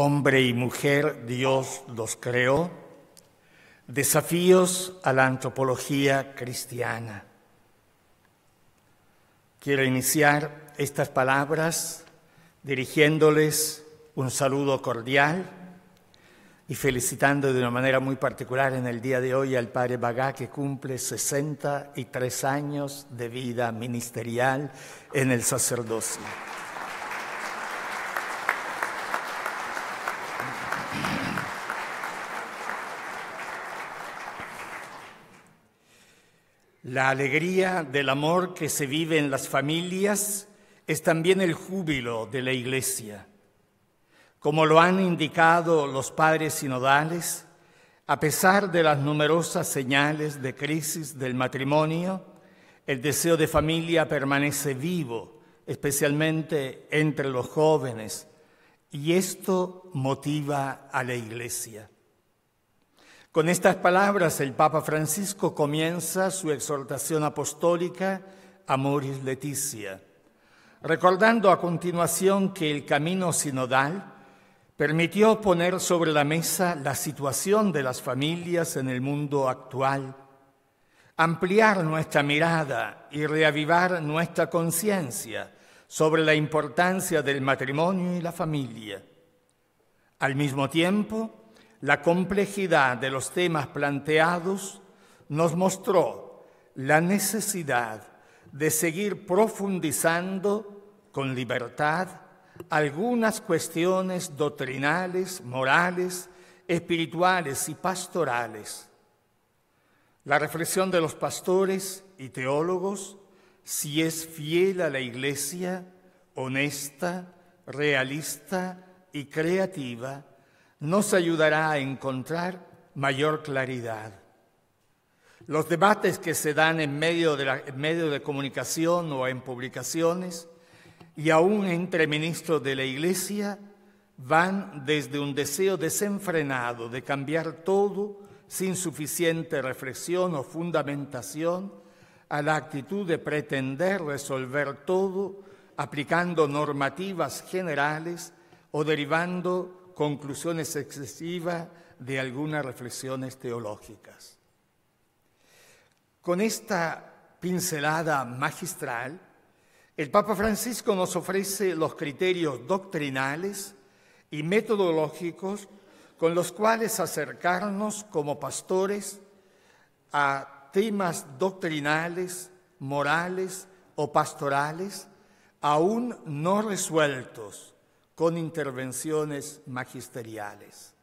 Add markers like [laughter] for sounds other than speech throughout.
Hombre y mujer, Dios los creó. Desafíos a la antropología cristiana. Quiero iniciar estas palabras dirigiéndoles un saludo cordial y felicitando de una manera muy particular en el día de hoy al padre Bagá que cumple 63 años de vida ministerial en el sacerdocio. La alegría del amor que se vive en las familias es también el júbilo de la iglesia. Como lo han indicado los padres sinodales, a pesar de las numerosas señales de crisis del matrimonio, el deseo de familia permanece vivo, especialmente entre los jóvenes, y esto motiva a la Iglesia. Con estas palabras el Papa Francisco comienza su exhortación apostólica Amoris Leticia, recordando a continuación que el camino sinodal permitió poner sobre la mesa la situación de las familias en el mundo actual, ampliar nuestra mirada y reavivar nuestra conciencia sobre la importancia del matrimonio y la familia. Al mismo tiempo, la complejidad de los temas planteados nos mostró la necesidad de seguir profundizando con libertad algunas cuestiones doctrinales, morales, espirituales y pastorales. La reflexión de los pastores y teólogos si es fiel a la iglesia, honesta, realista y creativa, nos ayudará a encontrar mayor claridad. Los debates que se dan en medio de, comunicación o en publicaciones y aún entre ministros de la iglesia van desde un deseo desenfrenado de cambiar todo sin suficiente reflexión o fundamentación, a la actitud de pretender resolver todo aplicando normativas generales o derivando conclusiones excesivas de algunas reflexiones teológicas. Con esta pincelada magistral, el Papa Francisco nos ofrece los criterios doctrinales y metodológicos con los cuales acercarnos como pastores a temas doctrinales, morales o pastorales aún no resueltos con intervenciones magisteriales.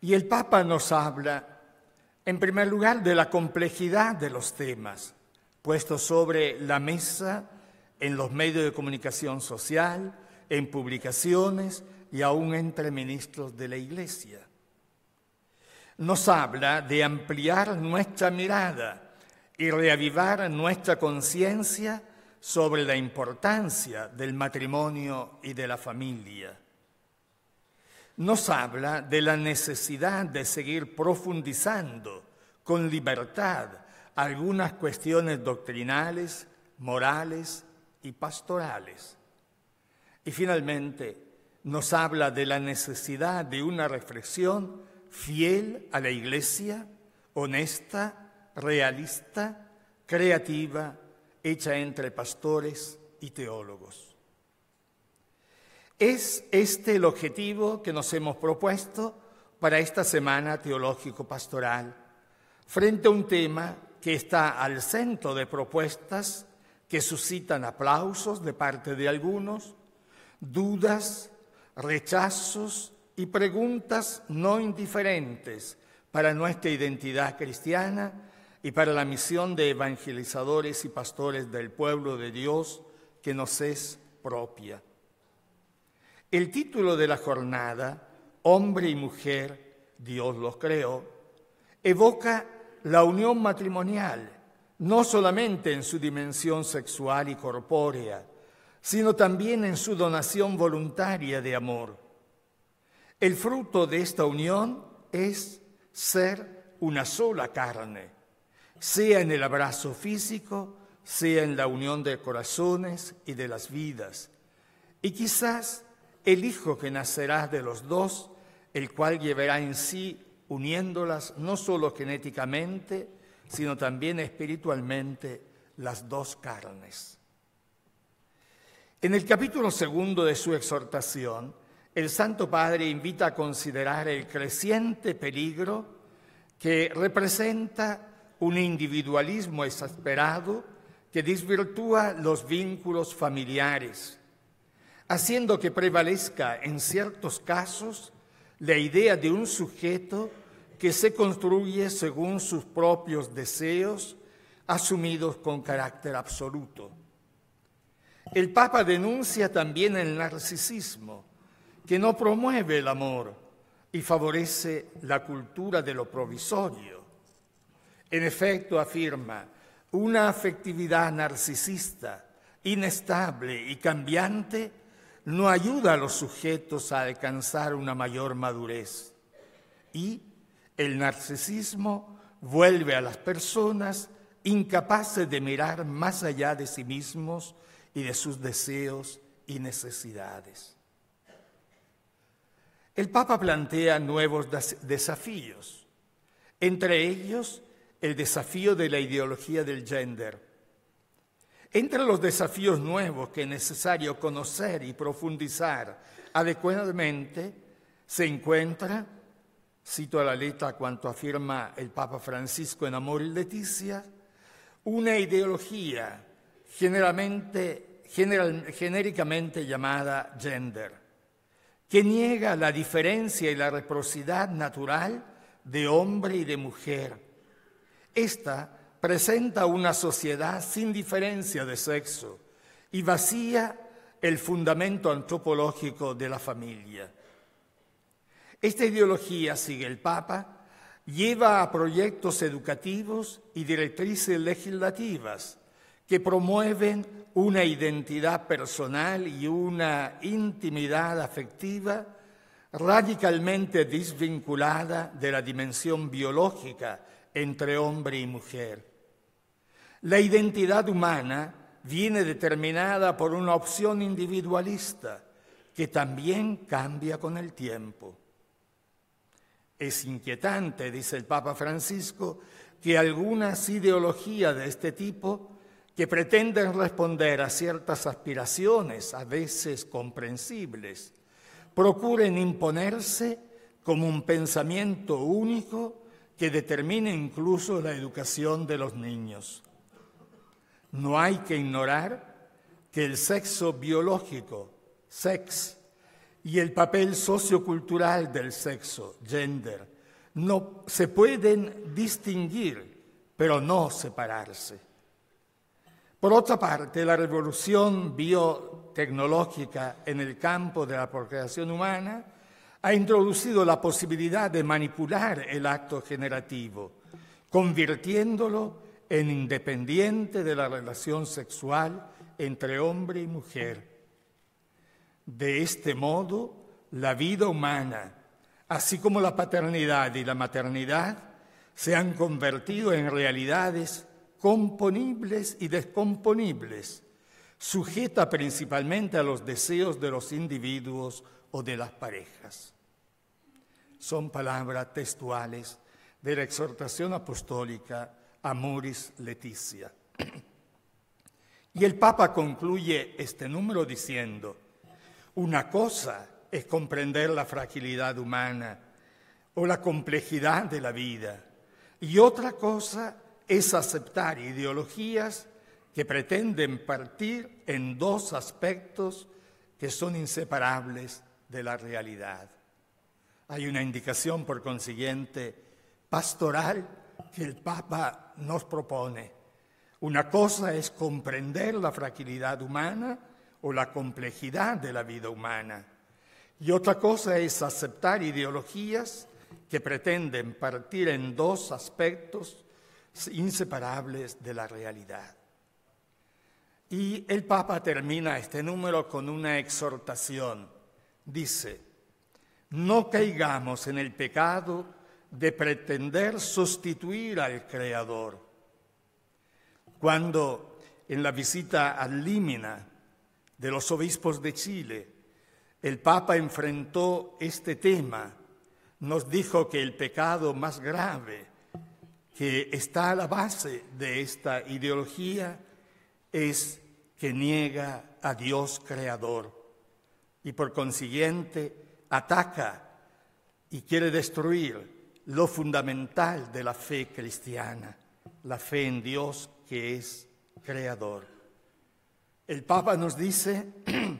Y el Papa nos habla, en primer lugar, de la complejidad de los temas puestos sobre la mesa en los medios de comunicación social, en publicaciones y aún entre ministros de la Iglesia nos habla de ampliar nuestra mirada y reavivar nuestra conciencia sobre la importancia del matrimonio y de la familia. Nos habla de la necesidad de seguir profundizando con libertad algunas cuestiones doctrinales, morales y pastorales. Y finalmente nos habla de la necesidad de una reflexión fiel a la iglesia, honesta, realista, creativa, hecha entre pastores y teólogos. Es este el objetivo que nos hemos propuesto para esta semana teológico-pastoral, frente a un tema que está al centro de propuestas que suscitan aplausos de parte de algunos, dudas, rechazos y preguntas no indiferentes para nuestra identidad cristiana y para la misión de evangelizadores y pastores del pueblo de Dios que nos es propia. El título de la jornada, Hombre y Mujer, Dios los creó, evoca la unión matrimonial, no solamente en su dimensión sexual y corpórea, sino también en su donación voluntaria de amor el fruto de esta unión es ser una sola carne, sea en el abrazo físico, sea en la unión de corazones y de las vidas. Y quizás el hijo que nacerá de los dos, el cual llevará en sí uniéndolas no solo genéticamente, sino también espiritualmente las dos carnes. En el capítulo segundo de su exhortación, el Santo Padre invita a considerar el creciente peligro que representa un individualismo exasperado que desvirtúa los vínculos familiares, haciendo que prevalezca en ciertos casos la idea de un sujeto que se construye según sus propios deseos asumidos con carácter absoluto. El Papa denuncia también el narcisismo que no promueve el amor y favorece la cultura de lo provisorio. En efecto, afirma, una afectividad narcisista, inestable y cambiante no ayuda a los sujetos a alcanzar una mayor madurez. Y el narcisismo vuelve a las personas incapaces de mirar más allá de sí mismos y de sus deseos y necesidades. El Papa plantea nuevos desafíos, entre ellos el desafío de la ideología del gender. Entre los desafíos nuevos que es necesario conocer y profundizar adecuadamente se encuentra, cito a la letra cuanto afirma el Papa Francisco en Amor y Leticia, una ideología generalmente, genéricamente llamada gender que niega la diferencia y la reciprocidad natural de hombre y de mujer. Esta presenta una sociedad sin diferencia de sexo y vacía el fundamento antropológico de la familia. Esta ideología, sigue el Papa, lleva a proyectos educativos y directrices legislativas que promueven una identidad personal y una intimidad afectiva radicalmente desvinculada de la dimensión biológica entre hombre y mujer. La identidad humana viene determinada por una opción individualista que también cambia con el tiempo. Es inquietante, dice el Papa Francisco, que algunas ideologías de este tipo que pretenden responder a ciertas aspiraciones, a veces comprensibles, procuren imponerse como un pensamiento único que determine incluso la educación de los niños. No hay que ignorar que el sexo biológico, sex, y el papel sociocultural del sexo, gender, no se pueden distinguir, pero no separarse. Por otra parte, la revolución biotecnológica en el campo de la procreación humana ha introducido la posibilidad de manipular el acto generativo, convirtiéndolo en independiente de la relación sexual entre hombre y mujer. De este modo, la vida humana, así como la paternidad y la maternidad, se han convertido en realidades componibles y descomponibles, sujeta principalmente a los deseos de los individuos o de las parejas. Son palabras textuales de la exhortación apostólica Amoris Leticia. Y el Papa concluye este número diciendo, una cosa es comprender la fragilidad humana o la complejidad de la vida, y otra cosa es aceptar ideologías que pretenden partir en dos aspectos que son inseparables de la realidad. Hay una indicación, por consiguiente, pastoral que el Papa nos propone. Una cosa es comprender la fragilidad humana o la complejidad de la vida humana, y otra cosa es aceptar ideologías que pretenden partir en dos aspectos inseparables de la realidad. Y el Papa termina este número con una exhortación. Dice, no caigamos en el pecado de pretender sustituir al Creador. Cuando en la visita a Límina de los obispos de Chile, el Papa enfrentó este tema, nos dijo que el pecado más grave que está a la base de esta ideología es que niega a Dios creador y por consiguiente ataca y quiere destruir lo fundamental de la fe cristiana, la fe en Dios que es creador. El Papa nos dice, [clears throat]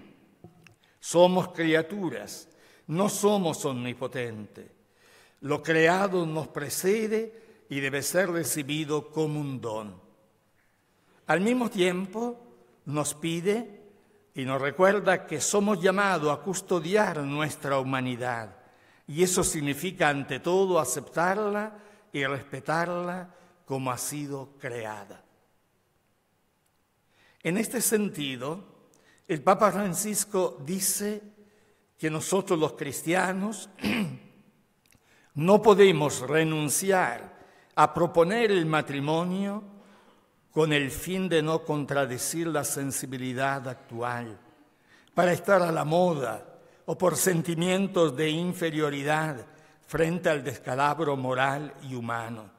somos criaturas, no somos omnipotentes. Lo creado nos precede y debe ser recibido como un don. Al mismo tiempo, nos pide y nos recuerda que somos llamados a custodiar nuestra humanidad. Y eso significa, ante todo, aceptarla y respetarla como ha sido creada. En este sentido, el Papa Francisco dice que nosotros los cristianos [clears throat] no podemos renunciar a proponer el matrimonio con el fin de no contradecir la sensibilidad actual, para estar a la moda o por sentimientos de inferioridad frente al descalabro moral y humano.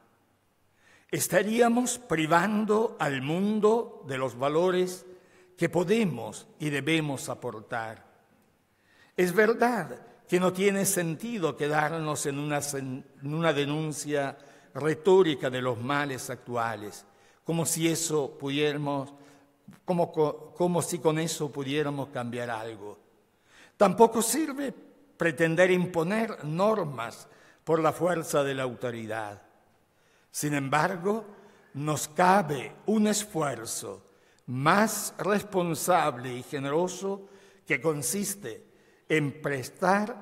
Estaríamos privando al mundo de los valores que podemos y debemos aportar. Es verdad que no tiene sentido quedarnos en una, en una denuncia retórica de los males actuales, como si eso pudiéramos, como, como si con eso pudiéramos cambiar algo. Tampoco sirve pretender imponer normas por la fuerza de la autoridad. Sin embargo, nos cabe un esfuerzo más responsable y generoso que consiste en prestar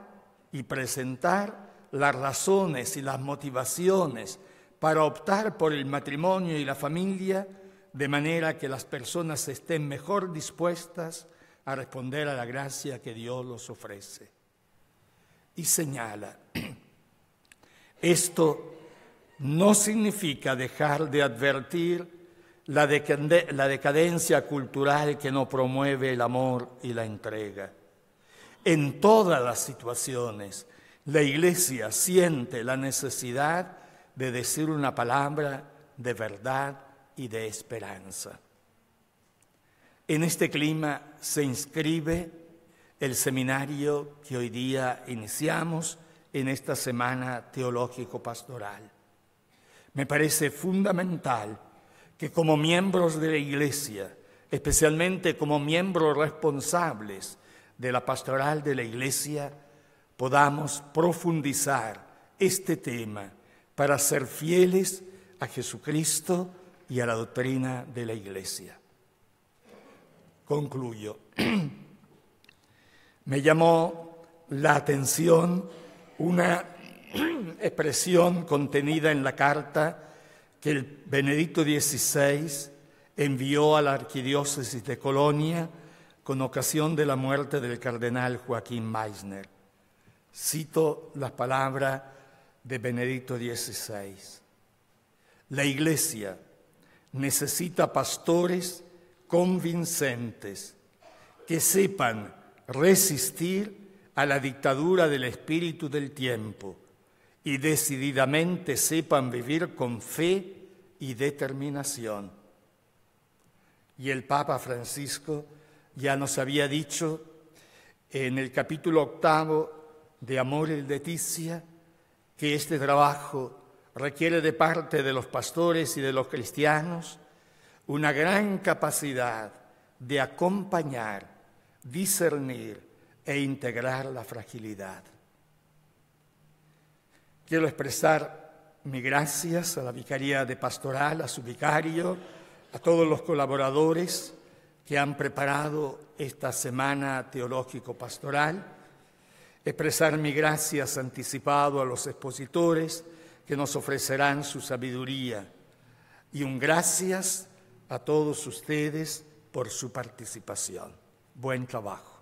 y presentar las razones y las motivaciones para optar por el matrimonio y la familia de manera que las personas estén mejor dispuestas a responder a la gracia que Dios los ofrece. Y señala, [clears throat] esto no significa dejar de advertir la, la decadencia cultural que no promueve el amor y la entrega. En todas las situaciones, la Iglesia siente la necesidad de decir una palabra de verdad y de esperanza. En este clima se inscribe el seminario que hoy día iniciamos en esta semana teológico-pastoral. Me parece fundamental que como miembros de la Iglesia, especialmente como miembros responsables de la pastoral de la Iglesia, podamos profundizar este tema para ser fieles a Jesucristo y a la doctrina de la Iglesia. Concluyo. [clears throat] Me llamó la atención una [clears throat] expresión contenida en la carta que el Benedicto XVI envió a la arquidiócesis de Colonia con ocasión de la muerte del cardenal Joaquín Meissner. Cito las palabras de Benedicto XVI. La Iglesia necesita pastores convincentes que sepan resistir a la dictadura del espíritu del tiempo y decididamente sepan vivir con fe y determinación. Y el Papa Francisco ya nos había dicho en el capítulo octavo de Amor y Leticia que este trabajo requiere de parte de los pastores y de los cristianos una gran capacidad de acompañar, discernir e integrar la fragilidad. Quiero expresar mi gracias a la Vicaría de Pastoral, a su vicario, a todos los colaboradores que han preparado esta semana teológico-pastoral expresar mi gracias anticipado a los expositores que nos ofrecerán su sabiduría y un gracias a todos ustedes por su participación. Buen trabajo.